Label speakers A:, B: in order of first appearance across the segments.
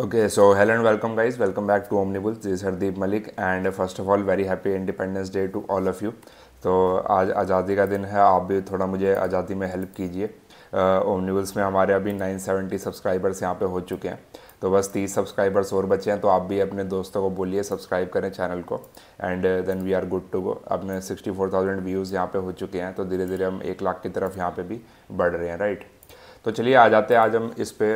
A: Okay so hello and welcome guys welcome back to Omnibus. This is Hardeep Malik and first of all very happy Independence Day to all of you तो आज आज़ादी का दिन है आप भी थोड़ा मुझे आज़ादी में हेल्प कीजिए uh, में हमारे अभी 970 सब्सक्राइबर्स यहाँ पे हो चुके हैं तो बस 30 सब्सक्राइबर्स और बचे हैं तो आप भी अपने दोस्तों को बोलिए सब्सक्राइब करें चैनल को and then we are good to go अपने 64,000 व्यूज़ यहाँ पे हो चुके हैं तो धीरे धीरे हम एक लाख की तरफ यहाँ पे भी बढ़ रहे हैं राइट तो चलिए आ जाते हैं आज हम इस पे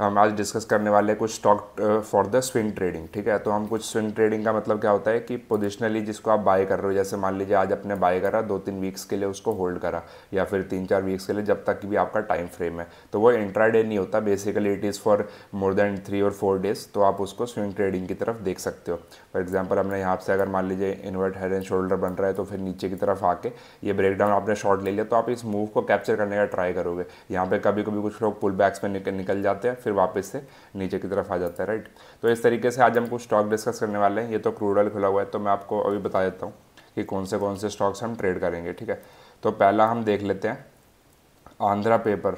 A: हम आज डिस्कस करने वाले कुछ stock for the swing trading ठीक है तो हम कुछ स्विंग ट्रेडिंग का मतलब क्या होता है कि पोजिशनली जिसको आप बाय कर रहे हो जैसे मान लीजिए आज आपने बाय करा दो तीन वीक्स के लिए उसको होल्ड करा या फिर तीन चार वीक्स के लिए जब तक भी आपका टाइम फ्रेम है तो वो इंट्राडे नहीं होता basically it is for more than three और फोर डेज तो आप उसको स्विंग ट्रेडिंग की तरफ देख सकते हो फॉर एग्जाम्पल हमने यहाँ से अगर मान लीजिए इन्वर्ट हेड एंड शोल्डर बन रहा है तो फिर नीचे की तरफ आके ये ब्रेकडाउन आपने शॉर्ट ले लिया तो आप इस मूव को कैप्चर करने का ट्राई करोगे यहाँ पर कभी कभी कुछ लोग पुल बैक्स में निकल जाते हैं फिर वापस से नीचे की तरफ आ जाता है राइट तो इस तरीके से आज हम कुछ स्टॉक डिस्कस करने वाले हैं ये तो क्रूड ऑयल खुला हुआ है तो मैं आपको अभी बता देता हूँ कि कौन से कौन से स्टॉक्स हम ट्रेड करेंगे ठीक है तो पहला हम देख लेते हैं आंध्रा पेपर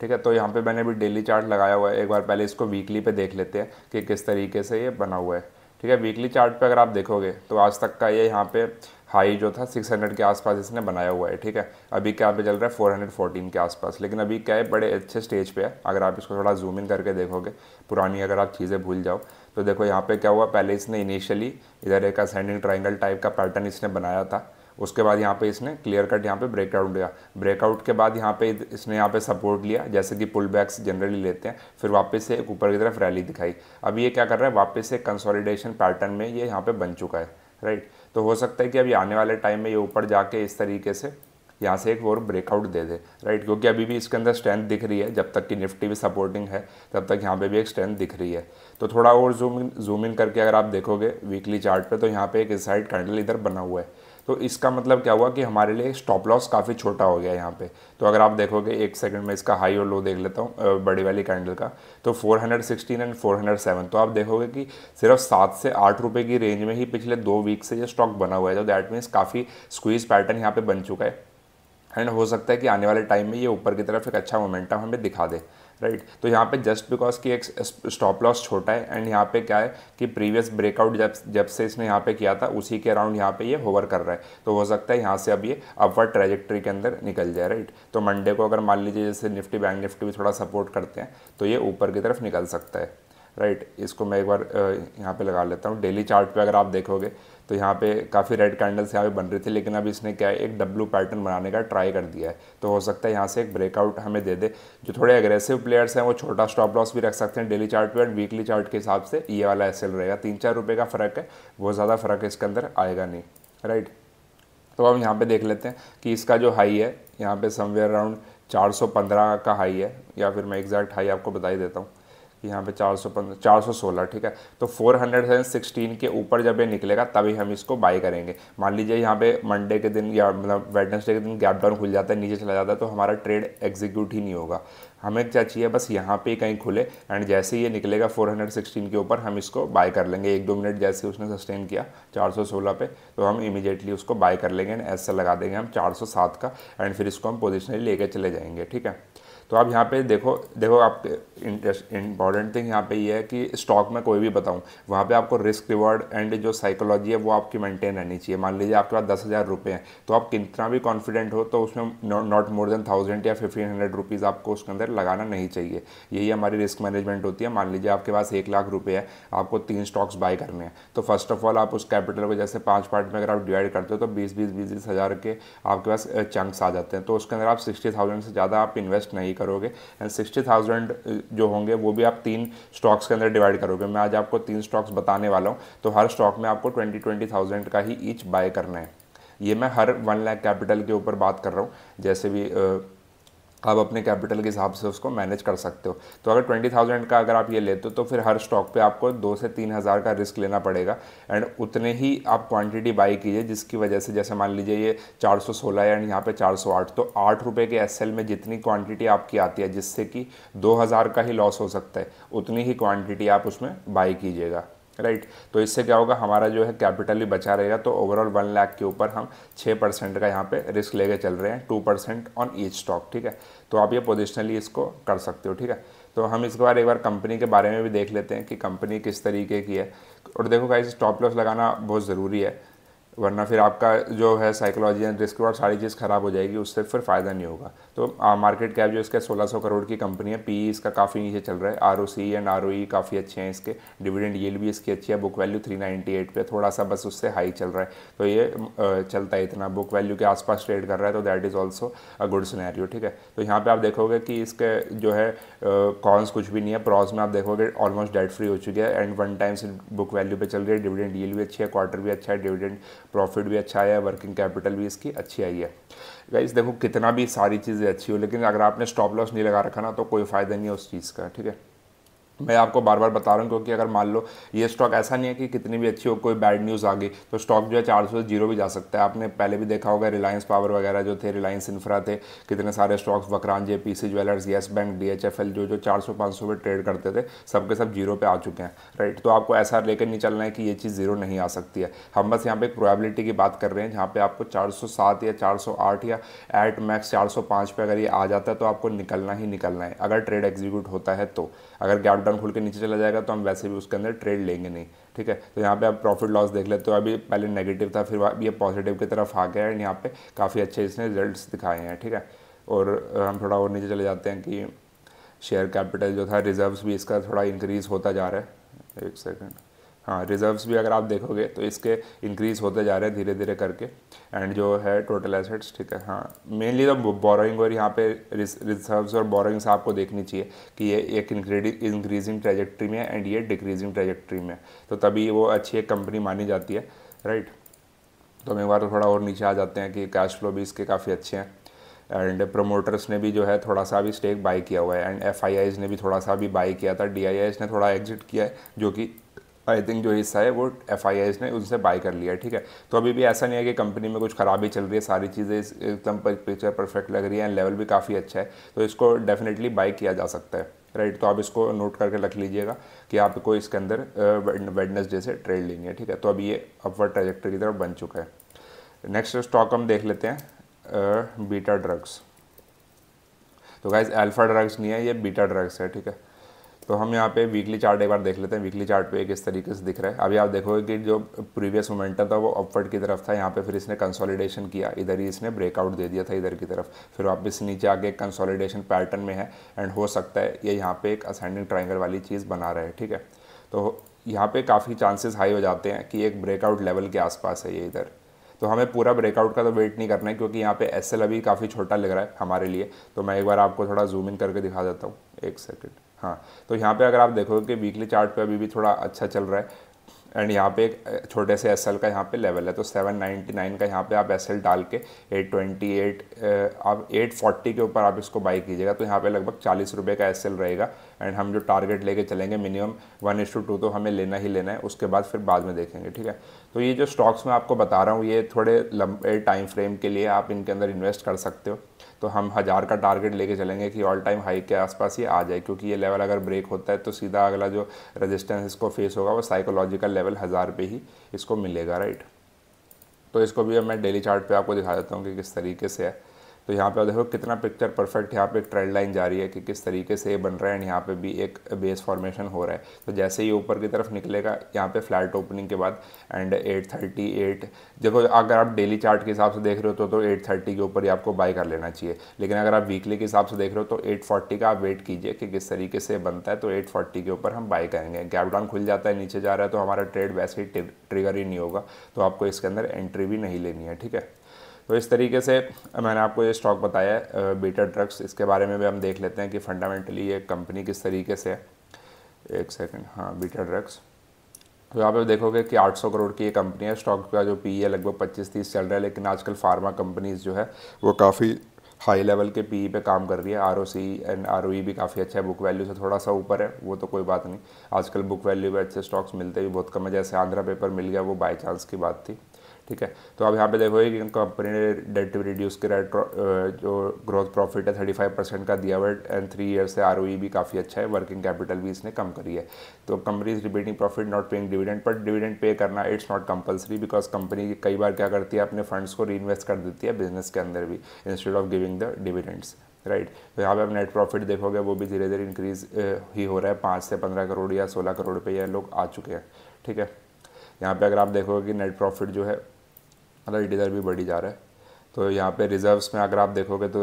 A: ठीक है तो यहाँ पे मैंने भी डेली चार्ट लगाया हुआ है एक बार पहले इसको वीकली पे देख लेते हैं कि किस तरीके से ये बना हुआ है ठीक है वीकली चार्ट पे अगर आप देखोगे तो आज तक का ये यहाँ पे हाई जो था 600 के आसपास इसने बनाया हुआ है ठीक है अभी क्या पे चल रहा है 414 के आसपास लेकिन अभी क्या है बड़े अच्छे स्टेज पे है अगर आप इसको थोड़ा जूम इन करके देखोगे पुरानी अगर आप चीज़ें भूल जाओ तो देखो यहाँ पे क्या हुआ पहले इसने इनिशियली इधर एक असेंडिंग ट्राइंगल टाइप का पैटर्न इसने बनाया था उसके बाद यहाँ पे इसने क्लियर कट यहाँ पे ब्रेकआउट लिया ब्रेकआउट के बाद यहाँ पे इसने यहाँ पे सपोर्ट लिया जैसे कि पुल बैक्स जनरली लेते हैं फिर वापस से एक ऊपर की तरफ रैली दिखाई अब ये क्या कर रहा है वापस से कंसोलिडेशन पैटर्न में ये यहाँ पे बन चुका है राइट तो हो सकता है कि अभी आने वाले टाइम में ये ऊपर जाके इस तरीके से यहाँ से एक और ब्रेकआउट दे दे राइट क्योंकि अभी भी इसके अंदर स्ट्रेंथ दिख रही है जब तक कि निफ्टी भी सपोर्टिंग है तब तक यहाँ पे भी एक स्ट्रेंथ दिख रही है तो थोड़ा और जूम इन जूम इन करके अगर आप देखोगे वीकली चार्ट पे तो यहाँ पे एक इस साइड कैंडल इधर बना हुआ है तो इसका मतलब क्या हुआ कि हमारे लिए स्टॉप लॉस काफ़ी छोटा हो गया यहाँ पे तो अगर आप देखोगे एक सेकंड में इसका हाई और लो देख लेता हूँ बड़ी वाली कैंडल का तो 416 एंड 407 तो आप देखोगे कि सिर्फ सात से आठ रुपये की रेंज में ही पिछले दो वीक से ये स्टॉक बना हुआ है तो दैट मीन्स काफ़ी स्क्वीज पैटर्न यहाँ पर बन चुका है एंड हो सकता है कि आने वाले टाइम में ये ऊपर की तरफ एक अच्छा मोमेंटम हमें दिखा दे राइट right? तो यहाँ पे जस्ट बिकॉज की एक स्टॉप लॉस छोटा है एंड यहाँ पे क्या है कि प्रीवियस ब्रेकआउट जब जब से इसने यहाँ पे किया था उसी के अराउंड यहाँ पे ये यह होवर कर रहा है तो हो सकता है यहाँ से अब ये अपवर्ड ट्रेजेक्ट्री के अंदर निकल जाए राइट तो मंडे को अगर मान लीजिए जैसे निफ्टी बैंक निफ्टी भी थोड़ा सपोर्ट करते हैं तो ये ऊपर की तरफ निकल सकता है राइट इसको मैं एक बार यहाँ पे लगा लेता हूँ डेली चार्ट पे अगर आप देखोगे तो यहाँ पे काफ़ी रेड कैंडल्स यहाँ पे बन रही थी लेकिन अब इसने क्या है एक डब्लू पैटर्न बनाने का ट्राई कर दिया है तो हो सकता है यहाँ से एक ब्रेकआउट हमें दे दे जो थोड़े अग्रेसिव प्लेयर्स हैं वो छोटा स्टॉप लॉस भी रख सकते हैं डेली चार्ट पे एंड वीकली चार्ट के हिसाब से ये वाला एस रहेगा तीन चार रुपये का फ़र्क है वो ज़्यादा फ़र्क इसके अंदर आएगा नहीं राइट तो अब यहाँ पर देख लेते हैं कि इसका जो हाई है यहाँ पर समवेयर अराउंड चार का हाई है या फिर मैं एग्जैक्ट हाई आपको बताई देता हूँ यहाँ पे चार सौ पंद्रह चार सौ सोलह ठीक है तो फोर हंड्रेड एंड के ऊपर जब ये निकलेगा तभी हम इसको बाई करेंगे मान लीजिए यहाँ पे मंडे के दिन या मतलब वेडनेसडे के दिन गैप डाउन खुल जाता है नीचे चला जाता है तो हमारा ट्रेड एग्जीक्यूट ही नहीं होगा हमें क्या चाहिए बस यहाँ पे कहीं खुले एंड जैसे ही ये निकलेगा 416 के ऊपर हम इसको बाय कर लेंगे एक दो मिनट जैसे उसने सस्टेन किया 416 पे तो हम इमीडिएटली उसको बाय कर लेंगे एंड ऐसा लगा देंगे हम 407 का एंड फिर इसको हम पोजिशनली लेके चले जाएंगे ठीक है तो आप यहाँ पे देखो देखो आपके इंपॉर्टेंट थिंग यहाँ पे ये यह है कि स्टॉक में कोई भी बताऊँ वहाँ पे आपको रिस्क रिवॉर्ड एंड जो साइकोलॉजी है वो आपकी मेंटेन रहनी चाहिए मान लीजिए आपके पास दस हज़ार रुपये हैं तो आप कितना भी कॉन्फिडेंट हो तो उसमें नॉट मोर देन थाउजेंड या फिफ्टीन हंड्रेड रुपीज़ आपको उसके अंदर लगाना नहीं चाहिए यही हमारी रिस्क मैनेजमेंट होती है मान लीजिए आपके पास एक लाख रुपये है आपको तीन स्टॉक्स बाय करने हैं तो फर्स्ट ऑफ ऑल आप उस कैपिटल को जैसे पाँच पार्ट में अगर आप डिवाइड करते हो तो बीस बीस बीस बीस हज़ार के आपके पास चंक्स आ जाते हैं तो उसके अंदर आप सिक्सटी थाउजेंड से ज़्यादा आप इन्वेस्ट नहीं करोगे एंड सिक्सटी थाउजेंड जो होंगे वो भी आप तीन स्टॉक्स के अंदर डिवाइड करोगे मैं आज आपको तीन स्टॉक्स बताने वाला हूँ तो हर स्टॉक में आपको ट्वेंटी ट्वेंटी थाउजेंड का ही ईच बाय करना है ये मैं हर वन लाख कैपिटल के ऊपर बात कर रहा हूँ जैसे भी आप अपने कैपिटल के हिसाब से उसको मैनेज कर सकते हो तो अगर ट्वेंटी थाउजेंड का अगर आप ये लेते हो तो फिर हर स्टॉक पे आपको दो से तीन हज़ार का रिस्क लेना पड़ेगा एंड उतने ही आप क्वांटिटी बाई कीजिए जिसकी वजह से जैसे मान लीजिए ये चार सौ सोलह एंड यहाँ पे चार सौ आठ तो आठ रुपये के एस में जितनी क्वान्टिटी आपकी आती है जिससे कि दो हज़ार का ही लॉस हो सकता है उतनी ही क्वान्टिटी आप उसमें बाई कीजिएगा राइट तो इससे क्या होगा हमारा जो है कैपिटल भी बचा रहेगा तो ओवरऑल वन लाख के ऊपर हम छः परसेंट का यहाँ पे रिस्क लेके चल रहे हैं two percent on each stock ठीक है तो आप ये पोजिशनली इसको कर सकते हो ठीक है तो हम इसके बाद एक बार कंपनी के बारे में भी देख लेते हैं कि कंपनी किस तरीके की है और देखो गाइस स्टॉप लॉस लगाना बहुत ज़रूरी है वरना फिर आपका जो है साइकोलॉजी एंड रिस्क और सारी चीज़ ख़राब हो जाएगी उससे फिर फ़ायदा नहीं होगा तो आ, मार्केट कैप जो इसका 1600 करोड़ की कंपनी है पी e इसका काफ़ी नीचे चल रहा है R O C and R O E काफ़ी अच्छे हैं इसके डिविडेंड यील्ड भी इसकी अच्छी है बुक वैल्यू 398 पे थोड़ा सा बस उससे हाई चल रहा है तो ये चलता है इतना बुक वैल्यू के आसपास ट्रेड कर रहा है तो that is also a good scenario ठीक है तो यहाँ पर आप देखोगे कि इसके जो है कॉन्स कुछ भी नहीं है प्रॉस में आप देखोगे ऑलमोस्ट डेट फ्री हो चुकी है and one times book value पर चल रही है डिविडेंड यील्ड भी अच्छी है क्वार्टर भी अच्छा है डिविडेंड प्रॉफिट भी अच्छा आया है वर्किंग कैपिटल भी इसकी अच्छी आई है गाइज देखो कितना भी सारी चीज़ें अच्छी हो लेकिन अगर आपने स्टॉप लॉस नहीं लगा रखा ना तो कोई फ़ायदा नहीं है उस चीज़ का ठीक है मैं आपको बार बार बता रहा हूँ क्योंकि अगर मान लो ये स्टॉक ऐसा नहीं है कि कितनी भी अच्छी हो कोई बैड न्यूज़ आ गई तो स्टॉक जो है चार सौ जीरो भी जा सकता है आपने पहले भी देखा होगा रिलायंस पावर वगैरह जो थे रिलायंस इन्फ्रा थे कितने सारे स्टॉक्स वकरान J P C jewellers Yes Bank D H F L जो जो चार सौ पाँच सौ पे ट्रेड करते थे सबके सब जीरो पे आ चुके हैं राइट तो आपको ऐसा लेकर नहीं चलना है कि ये चीज़ जीरो नहीं आ सकती है हम बस यहाँ पर एक प्रोबेबिलिटी की बात कर रहे हैं जहाँ पर आपको चार सौ सात या चार सौ आठ या एट मैक्स चार सौ पाँच पर अगर ये आ जाता है तो आपको निकलना ही निकलना है अगर ट्रेड एग्जीक्यूट होता है तो अगर गैप डाउन खोल के नीचे चला जाएगा तो हम वैसे भी उसके अंदर ट्रेड लेंगे नहीं ठीक है तो यहाँ पे आप प्रॉफिट लॉस देख लेते हो अभी पहले नेगेटिव था फिर ये पॉजिटिव की तरफ आ गया एंड यहाँ पे काफ़ी अच्छे इसने रिजल्ट दिखाए हैं ठीक है और हम थोड़ा और नीचे चले जाते हैं कि शेयर कैपिटल जो था रिजर्व्स भी इसका थोड़ा इंक्रीज़ होता जा रहा है एक सेकेंड हाँ रिजर्व्स भी अगर आप देखोगे तो इसके इंक्रीज होते जा रहे हैं धीरे धीरे करके एंड जो है टोटल एसेट्स ठीक है हाँ मेनली तो बोरोइंग और यहाँ पे रिजर्व्स और बोरोइंग्स आपको देखनी चाहिए कि ये एक इंक्रीजिंग ट्रेजेक्ट्री में है एंड ये डिक्रीजिंग ट्रेजेक्ट्री में तो तभी वो अच्छी एक कंपनी मानी जाती है राइट तो हम एक बार थोड़ा और नीचे आ जाते हैं कि कैश फ्लो भी इसके काफ़ी अच्छे हैं एंड प्रमोटर्स ने भी जो है थोड़ा सा भी स्टेक बाई किया हुआ है एंड एफ ने भी थोड़ा सा भी बाई किया था डी ने थोड़ा एग्जिट किया है जो कि आई थिंक जो हिस्सा है वो एफ ने उनसे बाय कर लिया ठीक है तो अभी भी ऐसा नहीं है कि कंपनी में कुछ खराबी चल रही है सारी चीज़ें एकदम पिक्चर परफेक्ट लग रही है एंड लेवल भी काफ़ी अच्छा है तो इसको डेफिनेटली बाय किया जा सकता है राइट तो आप इसको नोट करके रख लीजिएगा कि आपको इसके अंदर वेडनेसडे से ट्रेड लेनी है ठीक है तो अब ये अपवर्ड ट्रेजेक्टरी की तरफ बन चुका है नेक्स्ट स्टॉक हम देख लेते हैं बीटा ड्रग्स तो गाइज अल्फा ड्रग्स नहीं है ये बीटा ड्रग्स है ठीक है तो हम यहाँ पे वीकली चार्ट एक बार देख लेते हैं वीकली चार्ट पे किस तरीके से दिख रहा है अभी आप देखोगे कि जो प्रीवियस मोमेंटम था वो अपवर्ड की तरफ था यहाँ पे फिर इसने कंसोलिडेशन किया इधर ही इसने ब्रेकआउट दे दिया था इधर की तरफ फिर वापस नीचे आके कंसोलिडेशन पैटर्न में है एंड हो सकता है ये यहाँ पे एक असेंडिंग ट्राइंगल वाली चीज़ बना रहा है ठीक है तो यहाँ पर काफ़ी चांसेस हाई हो जाते हैं कि एक ब्रेकआउट लेवल के आसपास है ये इधर तो हमें पूरा ब्रेकआउट का तो वेट नहीं करना है क्योंकि यहाँ पे एस अभी काफ़ी छोटा लग रहा है हमारे लिए तो मैं एक बार आपको थोड़ा जूम इन करके दिखा देता हूँ एक सेकेंड हाँ तो यहाँ पे अगर आप देखोगे कि वीकली चार्ट पे अभी भी थोड़ा अच्छा चल रहा है एंड यहाँ पे एक छोटे से एस का यहाँ पे लेवल है तो 799 का यहाँ पे आप एस डाल के 828 आप 840 के ऊपर आप इसको बाई कीजिएगा तो यहाँ पे लगभग चालीस रुपये का एस रहेगा एंड हम जो टारगेट लेके चलेंगे minimum one is to two two हमें लेना ही लेना है उसके बाद फिर बाद में देखेंगे ठीक है तो ये जो स्टॉक्स मैं आपको बता रहा हूँ ये थोड़े लंबे टाइम फ्रेम के लिए आप इनके अंदर इन्वेस्ट कर सकते हो तो हम हज़ार का टारगेट लेके चलेंगे कि ऑल टाइम हाई के आसपास ये आ जाए क्योंकि ये लेवल अगर ब्रेक होता है तो सीधा अगला जो रेजिस्टेंस इसको फेस होगा वो साइकोलॉजिकल लेवल हज़ार पे ही इसको मिलेगा राइट तो इसको भी मैं डेली चार्ट पे आपको दिखा देता हूँ कि किस तरीके से है तो यहाँ पे आप देखो कितना पिक्चर परफेक्ट यहाँ पे एक ट्रेड लाइन जा रही है कि किस तरीके से ये बन रहा है एंड यहाँ पे भी एक बेस फॉर्मेशन हो रहा है तो जैसे ही ऊपर की तरफ निकलेगा यहाँ पे फ्लैट ओपनिंग के बाद एंड 838 देखो अगर आप डेली चार्ट के हिसाब से देख रहे हो तो तो 830 के ऊपर ही आपको बाई कर लेना चाहिए लेकिन अगर आप वीकली के हिसाब से देख रहे हो तो एट का आप वेट कीजिए कि किस तरीके से बनता है तो एट के ऊपर हम बाई करेंगे गैप डाउन खुल जाता है नीचे जा रहा है तो हमारा ट्रेड वैसे ही ट्रिगर ही नहीं होगा तो आपको इसके अंदर एंट्री भी नहीं लेनी है ठीक है तो इस तरीके से मैंने आपको ये स्टॉक बताया बीटा ड्रग्स इसके बारे में भी हम देख लेते हैं कि फंडामेंटली ये कंपनी किस तरीके से एक सेकेंड हाँ बीटा ड्रग्स तो यहाँ पे देखोगे कि 800 करोड़ की ये कंपनी है स्टॉक का जो पी e है लगभग 25-30 चल रहा है लेकिन आजकल फार्मा कंपनीज जो है वो काफ़ी हाई लेवल के पी e पे काम कर रही है आर एंड आर भी काफ़ी अच्छा है बुक वैल्यू से थोड़ा सा ऊपर है वो तो कोई बात नहीं आजकल बुक वैल्यू पे अच्छे स्टॉक्स मिलते भी बहुत कम है जैसे आंध्रा पेपर मिल गया वो बाई चांस की बात थी ठीक है तो आप यहाँ पे देखोगे कि कंपनी ने डेट टू रिड्यूस करा जो ग्रोथ प्रॉफिट है थर्टी फाइव परसेंट का दिया हुआ है एंड थ्री ईयर से आर e भी काफ़ी अच्छा है वर्किंग कैपिटल भी इसने कम करी है तो company is repeating profit not paying dividend पर डिविडेंड पे करना it's not compulsory because company कई बार क्या करती है अपने फंड्स को री कर देती है बिजनेस के अंदर भी instead of giving the dividends right तो यहाँ पे आप नेट प्रॉफिट देखोगे वो भी धीरे धीरे इंक्रीज ही हो रहा है पाँच से पंद्रह करोड़ या सोलह करोड़ पे ये लोग आ चुके हैं ठीक है यहाँ पे अगर आप देखोगे कि नेट प्रॉफिट जो है मतलब इट इधर भी बढ़ी जा रहा है तो यहाँ पे रिजर्व्स में अगर आप देखोगे तो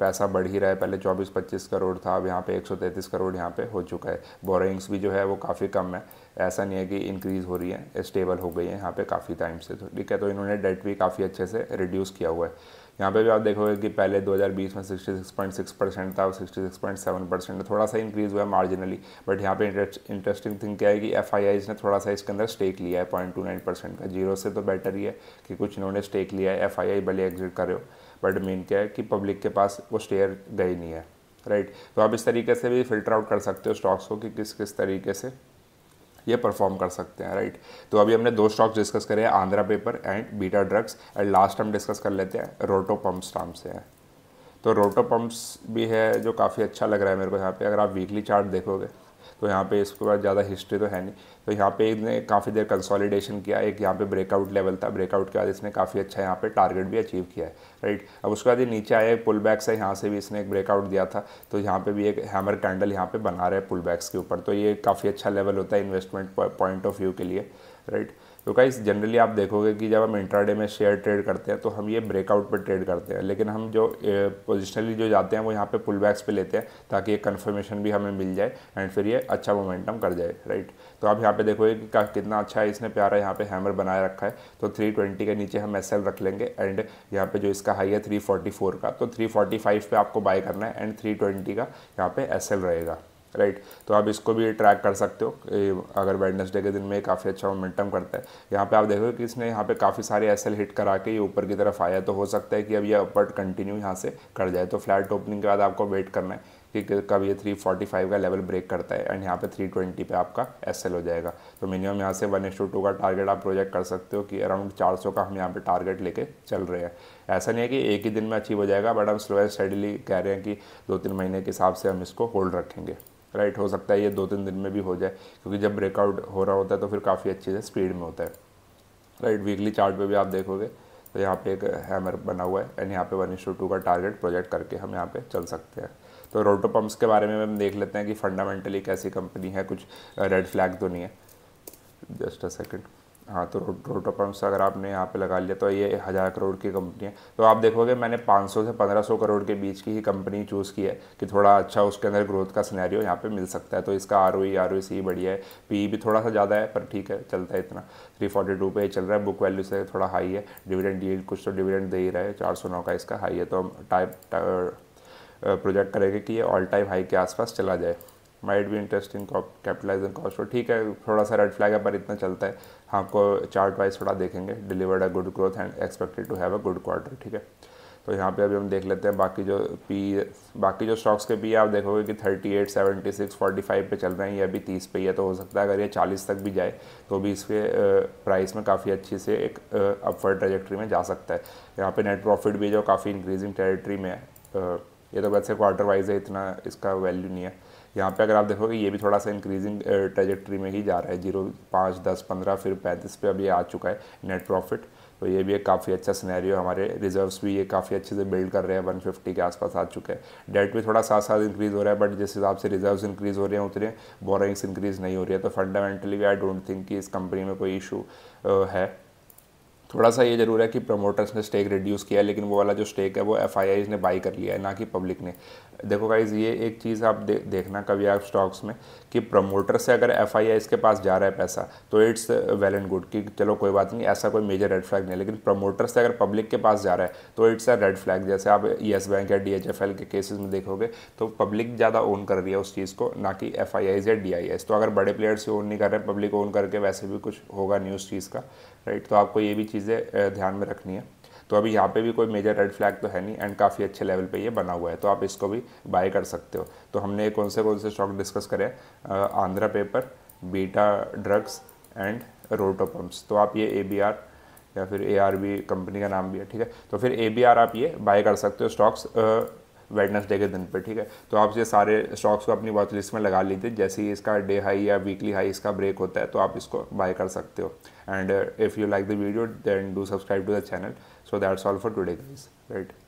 A: पैसा बढ़ ही रहा है पहले 24-25 करोड़ था अब यहाँ पे 133 करोड़ यहाँ पे हो चुका है बोरिंग्स भी जो है वो काफ़ी कम है ऐसा नहीं है कि इंक्रीज़ हो रही है स्टेबल हो गई है यहाँ पर काफ़ी टाइम से तो ठीक है तो इन्होंने डेट भी काफ़ी अच्छे से रिड्यूस किया हुआ है यहाँ पे भी आप देखोगे कि पहले 2020 में 66.6 परसेंट था अब 66.7 परसेंट थोड़ा सा इंक्रीज़ हुआ है मार्जिनली बट यहाँ पे इंटरेस्टिंग थिंग क्या है कि एफ ने थोड़ा सा इसके अंदर स्टेक लिया है पॉइंट परसेंट का जीरो से तो बेटर ही है कि कुछ इन्होंने स्टेक लिया है एफ भले एग्जिट करे हो बट मेन क्या है कि पब्लिक के पास वो शेयर गई नहीं है राइट right. तो आप इस तरीके से भी फिल्टर आउट कर सकते हो स्टॉक्स को कि किस किस तरीके से ये परफॉर्म कर सकते हैं राइट तो अभी हमने दो स्टॉक्स डिस्कस करे हैं Andhra paper and Beta Drugs and last हम डिस्कस कर लेते हैं रोटो पम्प्स नाम से हैं तो रोटो पम्प्स भी है जो काफ़ी अच्छा लग रहा है मेरे को यहाँ पे अगर आप वीकली चार्ट देखोगे तो यहाँ पे इसके बाद ज़्यादा हिस्ट्री तो है नहीं तो यहाँ पे इसने काफ़ी देर कंसोलिडेशन किया एक यहाँ पे ब्रेकआउट लेवल था ब्रेकआउट के बाद इसने काफ़ी अच्छा यहाँ पे टारगेट भी अचीव किया है राइट अब उसके बाद ये नीचे आया पुल बैक्स है यहाँ से भी इसने एक ब्रेकआउट दिया था तो यहाँ पर भी एक हैमर कैंडल यहाँ पर बना रहा है पुल बैक्स के ऊपर तो ये काफ़ी अच्छा लेवल होता है इन्वेस्टमेंट पॉइंट ऑफ व्यू के लिए राइट तो गाइस जनरली आप देखोगे कि जब हम इंट्राडे में शेयर ट्रेड करते हैं तो हम ये ब्रेकआउट पर ट्रेड करते हैं लेकिन हम जो पोजिशनली जो जाते हैं वो यहाँ पे पुल बैक्स पर लेते हैं ताकि ये कन्फर्मेशन भी हमें मिल जाए एंड फिर ये अच्छा मोमेंटम कर जाए राइट तो आप यहाँ पे देखोगे कि कितना अच्छा है इसने प्यारा यहाँ पे हैमर बनाए रखा है तो 320 के नीचे हम एस रख लेंगे एंड यहाँ पे जो इसका हाई है 344 का तो 345 पे आपको बाय करना है एंड 320 का यहाँ पे एस रहेगा राइट right. तो आप इसको भी ट्रैक कर सकते हो अगर वेडनेसडे के दिन में काफ़ी अच्छा मोमेंटम करता है यहाँ पे आप देखोगे कि इसने यहाँ पे काफ़ी सारे एस हिट करा के ये ऊपर की तरफ आया तो हो सकता है कि अब ये अपवर्ड कंटिन्यू यहाँ से कर जाए तो फ्लैट ओपनिंग के बाद आपको वेट करना है कि कब ये 345 का लेवल ब्रेक करता है एंड यहाँ पे 320 पर आपका एस हो जाएगा तो मिनिमम यहाँ से वन टू का टारगेट आप प्रोजेक्ट कर सकते हो कि अराउंड 400 का हम यहाँ पे टारगेट लेके चल रहे हैं ऐसा नहीं है कि एक ही दिन में अचीव हो जाएगा बट हम स्लो एंड स्टडीली कह रहे हैं कि दो तीन महीने के हिसाब से हम इसको होल्ड रखेंगे राइट हो सकता है ये दो तीन दिन में भी हो जाए क्योंकि जब ब्रेकआउट हो रहा होता है तो फिर काफ़ी अच्छे से स्पीड में होता है राइट वीकली चार्ट पे भी आप देखोगे तो यहाँ पे एक हैमर बना हुआ है एंड यहाँ पे वन इशू टू का टारगेट प्रोजेक्ट करके हम यहाँ पे चल सकते हैं तो रोटो पम्प्स के बारे में हम देख लेते हैं कि फंडामेंटली कैसी कंपनी है कुछ रेड फ्लैग तो नहीं है जस्ट अ सेकेंड हाँ तो रोड रोड अगर आपने यहाँ पे लगा लिया तो ये हज़ार करोड़ की कंपनी है तो आप देखोगे मैंने 500 से 1500 करोड़ के बीच की ही कंपनी चूज़ की है कि थोड़ा अच्छा उसके अंदर ग्रोथ का सिनेरियो यहाँ पे मिल सकता है तो इसका आर ओ आर ओ सी बढ़िया है पी e भी थोड़ा सा ज़्यादा है पर ठीक है चलता है इतना थ्री फोर्टी टू पे चल रहा है बुक वैल्यू से थोड़ा हाई है डिविडेंड डील कुछ तो डिविडेंड दे ही रहा है चार सौ नौ का इसका हाई है तो हम टाइप प्रोजेक्ट करेंगे कि ये ऑल टाइम हाई के आसपास चला जाए माइट भी इंटरेस्टिंग कैपिटलाइजिंग कॉस्ट ठीक है थोड़ा सा रेड फ्लैग है पर इतना चलता है आपको चार्ट वाइज थोड़ा देखेंगे delivered a good growth and expected to have a good quarter ठीक है तो यहाँ पे अभी हम देख लेते हैं बाकी जो पी बाकी जो स्टॉक्स के पी आप देखोगे कि 38, 76, 45 पे चल रहे हैं ये अभी 30 पे ही है तो हो सकता है अगर ये 40 तक भी जाए तो भी इसके प्राइस में काफ़ी अच्छी से एक अपवर्ड ट्रेजेक्ट्री में जा सकता है यहाँ पे नेट प्रॉफिट भी जो काफ़ी इंक्रीजिंग टेरेटरी में है ये तो वैसे क्वार्टर वाइज है इतना इसका वैल्यू नहीं है यहाँ पे अगर आप देखोगे ये भी थोड़ा सा इंक्रीजिंग ट्रेजेक्ट्री में ही जा रहा है जीरो पाँच दस पंद्रह फिर पैंतीस पे अभी आ चुका है नेट प्रॉफिट तो ये भी एक काफ़ी अच्छा सिनेरियो हमारे रिजर्व्स भी ये काफ़ी अच्छे से बिल्ड कर रहे हैं 150 के आसपास आ चुके हैं डेट भी थोड़ा साथ साथ इंक्रीज़ हो रहा है बट जिस हिसाब से रिजर्व्स इंक्रीज़ हो रहे हैं उतने बोरिंग्स इंक्रीज़ नहीं हो रही है तो फंडामेंटली आई डोंट थिंक कि इस कंपनी में कोई इशू है थोड़ा सा ये जरूर है कि प्रमोटर्स ने स्टेक रिड्यूस किया है लेकिन वो वाला जो स्टेक है वो एफ ने बाई कर लिया है ना कि पब्लिक ने देखो गाइज ये एक चीज़ आप दे, देखना कभी आप स्टॉक्स में कि प्रमोटर से अगर एफ के पास जा रहा है पैसा तो इट्स वेल एंड गुड कि चलो कोई बात नहीं ऐसा कोई मेजर रेड फ्लैग नहीं लेकिन प्रमोटर से अगर पब्लिक के पास जा रहा है तो इट्स अ रेड फ्लैग जैसे आप येस बैंक या डी के केसेस में देखोगे तो पब्लिक ज़्यादा ओन कर रही है उस चीज़ को ना कि एफ या डी तो अगर बड़े प्लेयर्स ओन नहीं कर रहे पब्लिक ओन करके वैसे भी कुछ होगा न्यूज़ चीज़ का राइट तो आपको ये भी चीज़ें ध्यान में रखनी है तो अभी यहाँ पे भी कोई मेजर रेड फ्लैग तो है नहीं एंड काफ़ी अच्छे लेवल पे ये बना हुआ है तो आप इसको भी बाय कर सकते हो तो हमने कौन से कौन से स्टॉक डिस्कस करे Andhra paper Beta Drugs and Roto Pumps तो आप ये ए बी आर या फिर ए आर बी कंपनी का नाम भी है ठीक है तो फिर ए बी आर आप ये बाय कर सकते हो स्टॉक्स वेडनेसडे के दिन पर ठीक है तो आप ये सारे स्टॉक्स को अपनी वॉच लिस्ट में लगा लीजिए जैसे ही इसका डे हाई या वीकली हाई इसका ब्रेक होता है तो आप इसको बाय कर सकते हो and if you like the video then do subscribe to the channel so that's all for today guys right